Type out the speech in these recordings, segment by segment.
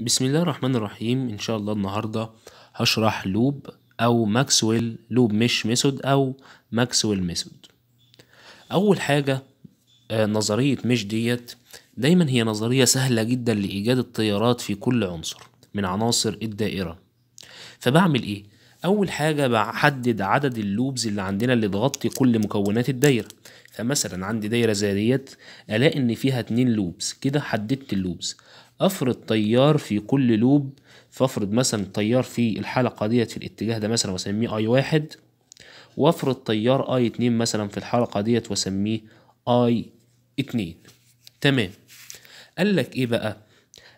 بسم الله الرحمن الرحيم ان شاء الله النهارده هشرح لوب او ماكسويل لوب مش ميثود او ماكسويل ميثود اول حاجه آه، نظريه مش ديت دايما هي نظريه سهله جدا لايجاد التيارات في كل عنصر من عناصر الدائره فبعمل ايه اول حاجه بحدد عدد اللوبز اللي عندنا اللي تغطي كل مكونات الدايره فمثلا عندي دايره زي ديت الاقي ان فيها اتنين لوبز كده حددت اللوبز افرض تيار في كل لوب فافرض مثلا تيار في الحلقه ديت في الاتجاه ده مثلا واسميه اي واحد وافرض تيار اي اتنين مثلا في الحلقه ديت واسميه اي اتنين تمام قال لك ايه بقى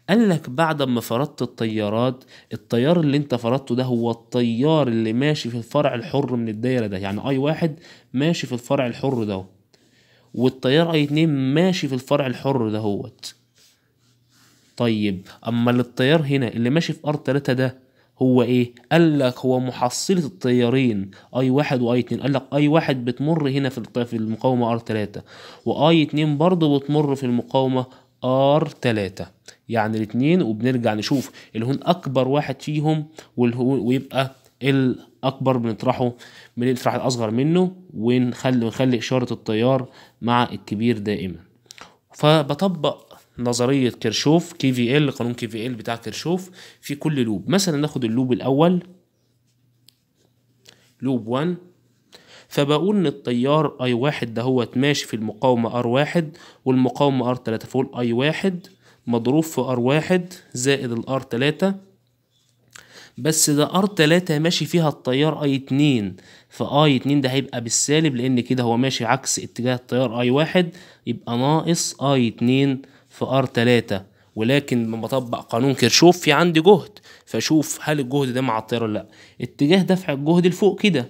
قال لك بعد ما فرضت التيارات التيار اللي انت فرضته ده هو التيار اللي ماشي في الفرع الحر من الدايره ده يعني اي واحد ماشي في الفرع الحر ده والتيار اي اتنين ماشي في الفرع الحر ده هوت طيب أما التيار هنا اللي ماشي في ار 3 ده هو ايه؟ قال لك هو محصلة التيارين اي 1 واي 2 قال لك اي 1 بتمر هنا في في المقاومة ار 3 واي 2 برضه بتمر في المقاومة ار 3 يعني الاثنين وبنرجع نشوف اللي هون اكبر واحد فيهم ويبقى الاكبر بنطرحه بنطرح الاصغر منه ونخلي ونخلي اشاره التيار مع الكبير دائما فبطبق نظريه كيرشوف كي في ال قانون كي في ال بتاع كيرشوف في كل لوب مثلا ناخد اللوب الاول لوب 1 فبقول ان التيار اي واحد ده هو ماشي في المقاومه ار واحد والمقاومه ار تلاتة فوق اي واحد مضروب في ار واحد زائد الار تلاتة بس ده ار تلاتة ماشي فيها التيار اي اتنين فاي اتنين ده هيبقى بالسالب لان كده هو ماشي عكس اتجاه التيار اي واحد يبقى ناقص اي اتنين في ار 3 ولكن لما بطبق قانون كيرشوف في عندي جهد فاشوف هل الجهد ده مع التيار ولا لا اتجاه دفع الجهد لفوق كده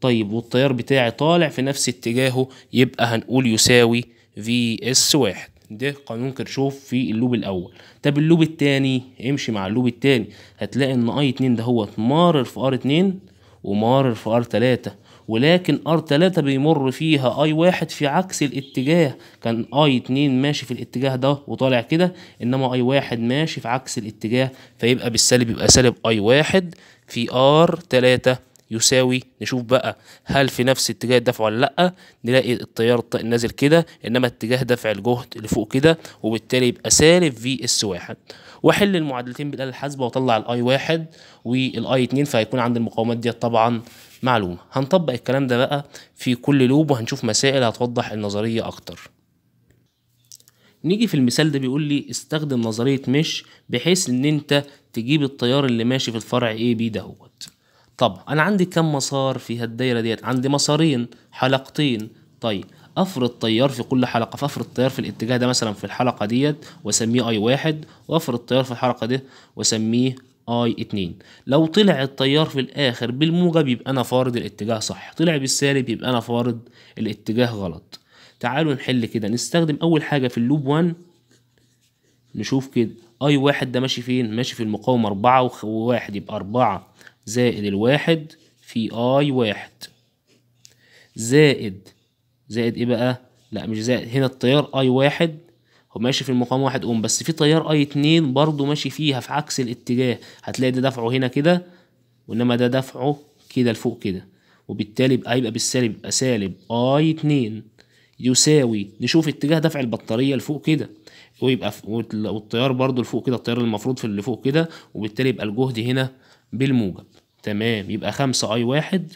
طيب والتيار بتاعي طالع في نفس اتجاهه يبقى هنقول يساوي في اس واحد ده قانون كيرشوف في اللوب الاول طب اللوب التاني امشي مع اللوب التاني هتلاقي ان اي اتنين ده هو مارر في ار اتنين ومارر في ار تلاتة ولكن R3 بيمر فيها I1 في عكس الاتجاه كان I2 ماشي في الاتجاه ده وطالع كده إنما I1 ماشي في عكس الاتجاه فيبقى بالسالب يبقى سالب I1 في R3 يساوي نشوف بقى هل في نفس اتجاه الدفع ولا لأ نلاقي التيار نازل كده إنما اتجاه دفع الجهد اللي فوق كده وبالتالي يبقى سالب في اس واحد واحل المعادلتين بالاله الحاسبه واطلع الاي واحد والاي اتنين فهيكون عند المقاومات ديت طبعا معلومه هنطبق الكلام ده بقى في كل لوب وهنشوف مسائل هتوضح النظريه اكتر نيجي في المثال ده بيقول لي استخدم نظريه مش بحيث ان انت تجيب التيار اللي ماشي في الفرع اي بي دهوت طب انا عندي كم مسار في الدايره ديت عندي مسارين حلقتين طيب افرض تيار في كل حلقه فافرض تيار في الاتجاه ده مثلا في الحلقه ديت واسميه اي واحد وافرض تيار في الحلقه دي واسميه اي 2 لو طلع التيار في الاخر بالموجب يبقى انا فارض الاتجاه صح طلع بالسالب يبقى انا فارض الاتجاه غلط تعالوا نحل كده نستخدم اول حاجه في اللوب 1 نشوف كده اي واحد ده ماشي فين ماشي في المقاومه 4 وواحد يبقى 4 زائد الواحد في اي واحد زائد زائد ايه بقى لا مش زائد هنا التيار اي واحد هو ماشي في المقام واحد اوم بس في تيار اي اتنين برضه ماشي فيها في عكس الاتجاه هتلاقي ده دفعه هنا كده وانما ده دفعه كده لفوق كده وبالتالي بقى يبقى بالسالب يبقى سالب اي اتنين يساوي نشوف اتجاه دفع البطاريه لفوق كده ويبقى والتيار برضه لفوق كده التيار المفروض في اللي فوق كده وبالتالي يبقى الجهد هنا بالموجب تمام يبقى خمسة اي واحد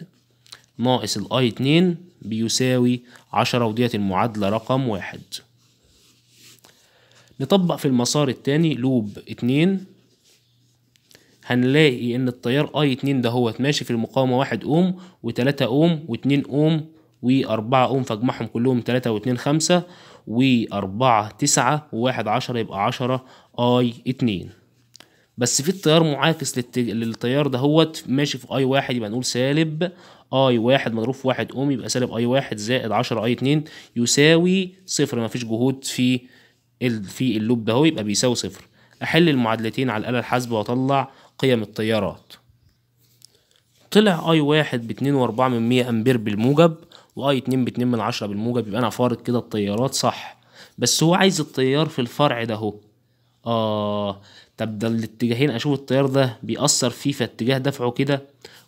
ناقص الاي اتنين بيساوي عشرة وديت المعادلة رقم واحد نطبق في المسار التاني لوب اتنين هنلاقي ان التيار اي اتنين دهوت ماشي في المقاومة واحد اوم وتلاتة اوم واتنين اوم وأربعة أوم فاجمعهم كلهم تلاتة واتنين خمسة وأربعة تسعة وواحد عشرة يبقى عشرة أي اتنين بس في التيار معاكس للتيار ده هوت ماشي في اي واحد يبقى نقول سالب اي واحد مضروب في واحد اوم يبقى سالب اي واحد زائد 10 اي 2 يساوي صفر مفيش جهود في ال... في اللوب ده هو يبقى بيساوي صفر احل المعادلتين على الاله الحاسبه واطلع قيم التيارات طلع اي واحد باتنين واربعة من مية امبير بالموجب واي 2 باتنين من عشرة بالموجب يبقى انا فارق كده التيارات صح بس هو عايز التيار في الفرع ده اهو اه طب ده الاتجاهين اشوف التيار ده بيأثر فيه في اتجاه دفعه كده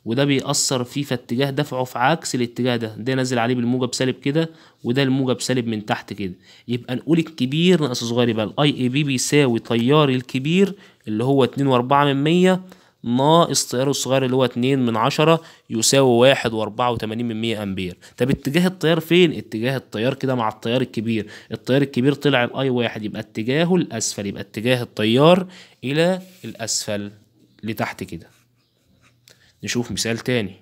وده بيأثر فيه في اتجاه دفعه في عكس الاتجاه ده ده نازل عليه بالموجب سالب كده وده الموجب سالب من تحت كده يبقى نقول الكبير ناقص صغير يبقى الـ IAB بيساوي تيار الكبير اللي هو اتنين واربعة من مية ناقص تياره الصغير اللي هو 2 من 10 يساوي 1 و84 من 100 امبير طب اتجاه التيار فين اتجاه التيار كده مع التيار الكبير التيار الكبير طلع الاي واحد يبقى اتجاهه الاسفل يبقى اتجاه التيار الى الاسفل لتحت كده نشوف مثال تاني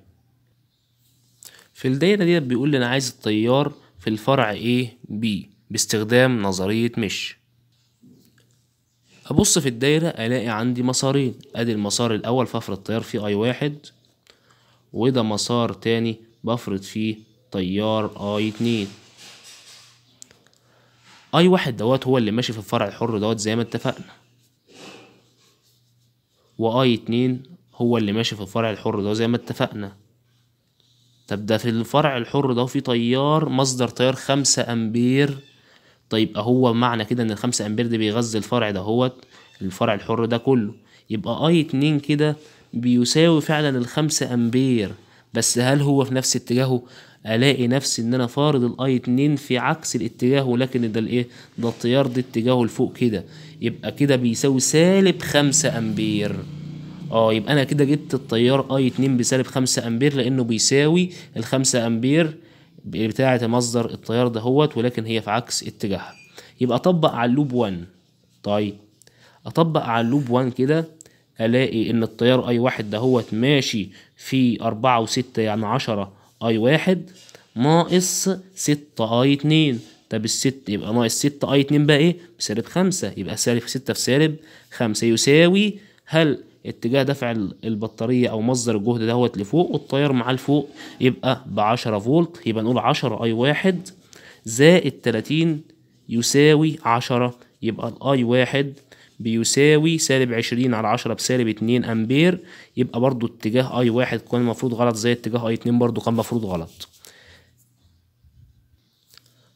في الدايره ديت بيقول لي انا عايز التيار في الفرع ايه بي باستخدام نظريه مش ابص في الدايره الاقي عندي مسارين ادي المسار الاول فافرد التيار فيه اي واحد وده مسار تاني بفرض فيه تيار اي اتنين اي واحد دوت هو اللي ماشي في الفرع الحر دوت زي ما اتفقنا واي اتنين هو اللي ماشي في الفرع الحر ده زي ما اتفقنا طب ده في الفرع الحر ده في تيار مصدر تيار خمسة امبير طيب هو معنى كده ان الخمسة امبير ده بيغذي الفرع ده هوت الفرع الحر ده كله يبقى اي اتنين كده بيساوي فعلا الخمسة امبير بس هل هو في نفس اتجاهه الاقي نفسي ان انا فارض الاي 2 في عكس الاتجاه ولكن ده الايه ده التيار ده اتجاهه لفوق كده يبقى كده بيساوي سالب خمسة امبير اه يبقى انا كده جبت التيار اي 2 بسالب خمسة امبير لانه بيساوي الخمسة امبير بتاعه مصدر التيار دهوت ولكن هي في عكس اتجاهها يبقى اطبق على اللوب 1 طيب اطبق على اللوب 1 كده الاقي ان التيار اي واحد دهوت ماشي في 4 و6 يعني 10 اي واحد ناقص 6 اي 2 طب ال 6 يبقى ناقص 6 اي 2 بقى ايه؟ بسالب 5 يبقى سالب 6 في سالب 5 يساوي هل اتجاه دفع البطارية أو مصدر الجهد دهوت لفوق والتيار معاه لفوق يبقى بعشرة فولت يبقى نقول عشرة أي واحد زائد تلاتين يساوي عشرة يبقى الأي واحد بيساوي سالب عشرين على عشرة بسالب اتنين أمبير يبقى برضو اتجاه أي واحد كان المفروض غلط زي اتجاه أي اتنين برضو كان المفروض غلط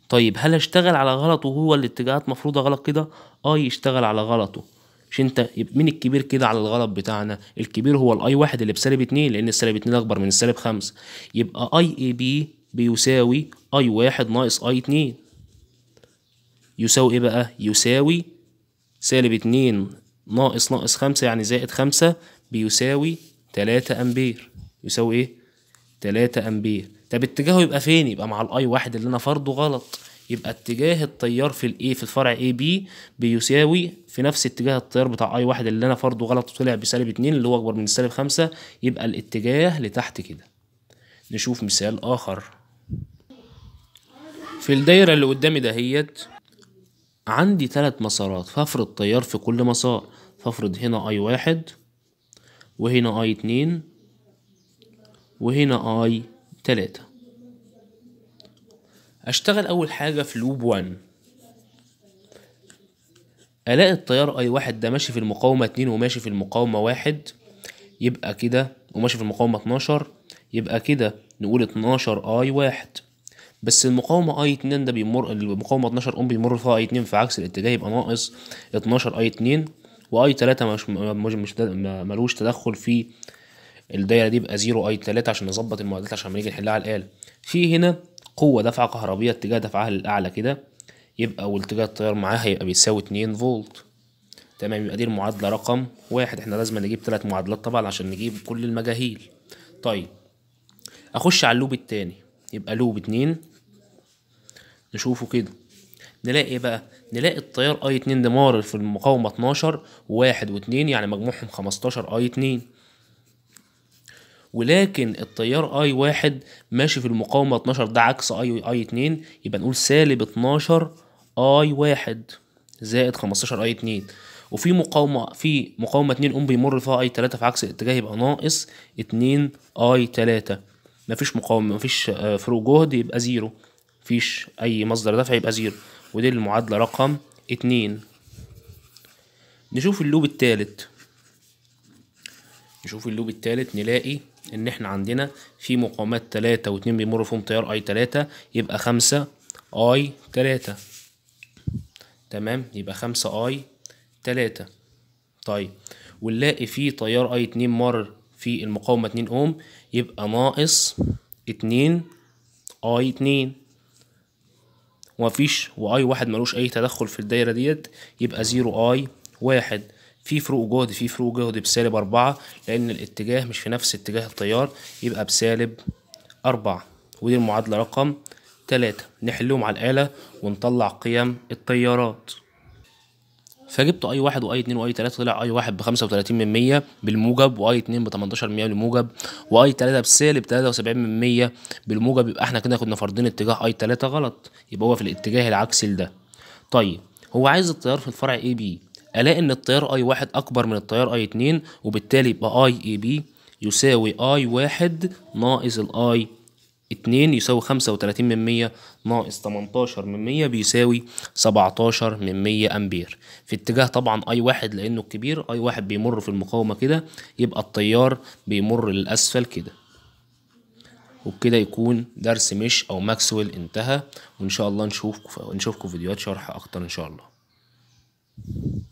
طيب هل اشتغل على غلطه هو الاتجاهات مفروضة غلط كده؟ أي آه، اشتغل على غلطه مش انت مين الكبير كده على الغلط بتاعنا الكبير هو الاي واحد اللي بسالب اتنين لان السالب اتنين اكبر من السالب خمس يبقى اي اي بي بيساوي اي واحد ناقص اي اتنين يساوي ايه بقى يساوي سالب اتنين ناقص ناقص خمسة يعني زائد خمسة بيساوي تلاتة امبير يساوي ايه تلاتة امبير طب اتجاهه يبقى فين يبقى مع الاي واحد اللي انا فرضه غلط يبقى اتجاه التيار في الايه في الفرع اي بي بيساوي في نفس اتجاه التيار بتاع اي واحد اللي انا فرضه غلط طلع بسالب اتنين اللي هو اكبر من سالب خمسة يبقى الاتجاه لتحت كده نشوف مثال اخر في الدايره اللي قدامي دهيت عندي تلات مسارات فافرض تيار في كل مسار فافرض هنا اي واحد وهنا اي اتنين وهنا اي تلاتة أشتغل أول حاجة في لوب 1 ألاقي التيار أي واحد ده ماشي في المقاومة 2 وماشي في المقاومة واحد يبقى كده وماشي في المقاومة 12 يبقى كده نقول 12 أي واحد بس المقاومة أي 2 ده بيمر المقاومة 12 أم بيمر فيها أي 2 في عكس الاتجاه يبقى ناقص 12 أي 2 وأي 3 مش مش, مش ملوش تدخل في الدايرة دي يبقى 0 أي 3 عشان نظبط المعادلات عشان لما نيجي نحلها على الآلة في هنا قوة دفعة كهربية اتجاه دفعها للأعلى كده يبقى والاتجاه التيار معاها هيبقى بيساوي اتنين فولت تمام يبقى دي المعادلة رقم واحد احنا لازم نجيب تلات معادلات طبعا عشان نجيب كل المجاهيل طيب اخش على اللوب التاني يبقى لوب اتنين نشوفه كده نلاقي ايه بقى نلاقي التيار اي اتنين دمار في المقاومة اتناشر وواحد واتنين يعني مجموعهم خمستاشر اي اتنين ولكن التيار اي واحد ماشي في المقاومه 12 ده عكس اي اي 2 يبقى نقول سالب 12 اي واحد زائد 15 اي 2 وفي مقاومه في مقاومه 2 قوم بيمر فيها اي 3 في عكس الاتجاه يبقى ناقص 2 اي 3 مفيش مقاومه مفيش آه، فروق جهد يبقى زيرو مفيش اي مصدر دفع يبقى زيرو ودي المعادله رقم 2 نشوف اللوب التالت نشوف اللوب التالت نلاقي ان احنا عندنا في مقاومات 3 و2 بيمر فيهم تيار اي 3 يبقى 5 اي 3 تمام يبقى 5 اي 3 طيب ونلاقي في تيار اي 2 مر في المقاومة 2 اوم يبقى ناقص 2 اي 2 ومفيش واي واحد ملوش اي تدخل في الدايرة ديت يبقى 0 اي واحد في فروق جهد في فروق جهد بسالب أربعة لأن الاتجاه مش في نفس اتجاه التيار يبقى بسالب أربعة ودي المعادلة رقم تلاتة نحلهم على الآلة ونطلع قيم التيارات فجبت اي واحد واي اتنين واي تلاته طلع اي واحد بخمسة وتلاتين من مية بالموجب واي اتنين بتمنتاشر مية بالموجب واي تلاته بسالب تلاته وسبعين من مية بالموجب يبقى احنا كده كنا فرضين اتجاه اي تلاته غلط يبقى هو في الاتجاه العكسي لده طيب هو عايز التيار في الفرع اي بي الاقي ان التيار اي واحد اكبر من التيار اي اتنين وبالتالي يبقى اي اي بي يساوي اي واحد ناقص الاي اتنين يساوي خمسة وتلاتين من مية ناقص تمنتاشر من مية بيساوي سبعتاشر من مية أمبير في اتجاه طبعا أي واحد لأنه الكبير أي واحد بيمر في المقاومة كده يبقى التيار بيمر للأسفل كده وبكده يكون درس مش أو ماكسويل انتهى وإن شاء الله نشوفكم نشوفكم فيديوهات شرح أكتر إن شاء الله